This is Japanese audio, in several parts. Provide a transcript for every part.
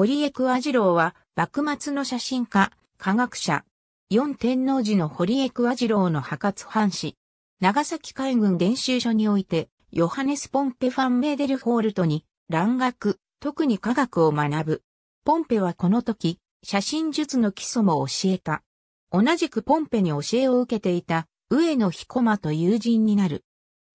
堀江桑次郎は、幕末の写真家、科学者。四天王寺の堀江桑次郎の破活藩士。長崎海軍練習所において、ヨハネス・ポンペ・ファン・メーデル・フォールトに、蘭学、特に科学を学ぶ。ポンペはこの時、写真術の基礎も教えた。同じくポンペに教えを受けていた、上野彦馬と友人になる。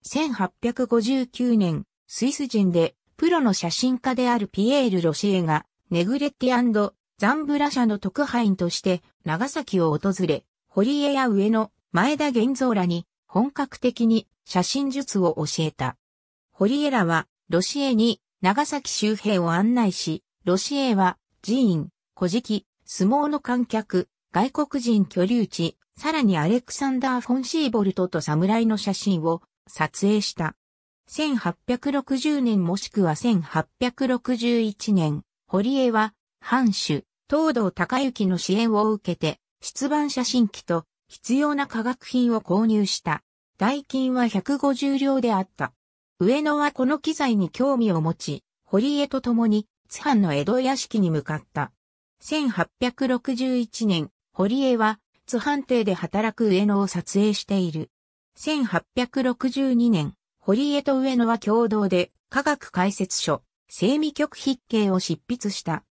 1859年、スイス人で、プロの写真家であるピエール・ロシエが、ネグレッティザンブラ社の特派員として長崎を訪れ、堀江や上野、前田玄三らに本格的に写真術を教えた。堀江らはロシエに長崎周辺を案内し、ロシエは寺院、古事記、相撲の観客、外国人居留地、さらにアレクサンダー・フォンシーボルトと侍の写真を撮影した。1860年もしくは1861年、堀江は、藩主、東堂隆之の支援を受けて、出版写真機と必要な化学品を購入した。代金は150両であった。上野はこの機材に興味を持ち、堀江と共に津藩の江戸屋敷に向かった。1861年、堀江は津藩邸で働く上野を撮影している。1862年、堀江と上野は共同で科学解説書、生味極筆形を執筆した。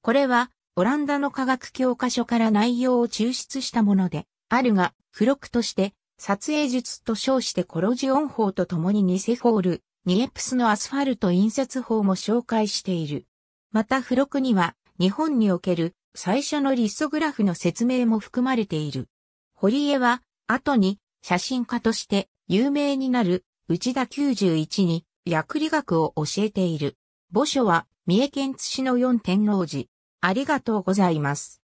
これは、オランダの科学教科書から内容を抽出したもので、あるが、付録として、撮影術と称してコロジオン法と共にニセホール、ニエプスのアスファルト印刷法も紹介している。また付録には、日本における最初のリストグラフの説明も含まれている。堀江は、後に、写真家として有名になる内田91に薬理学を教えている。墓所は三重県津市の四天王寺。ありがとうございます。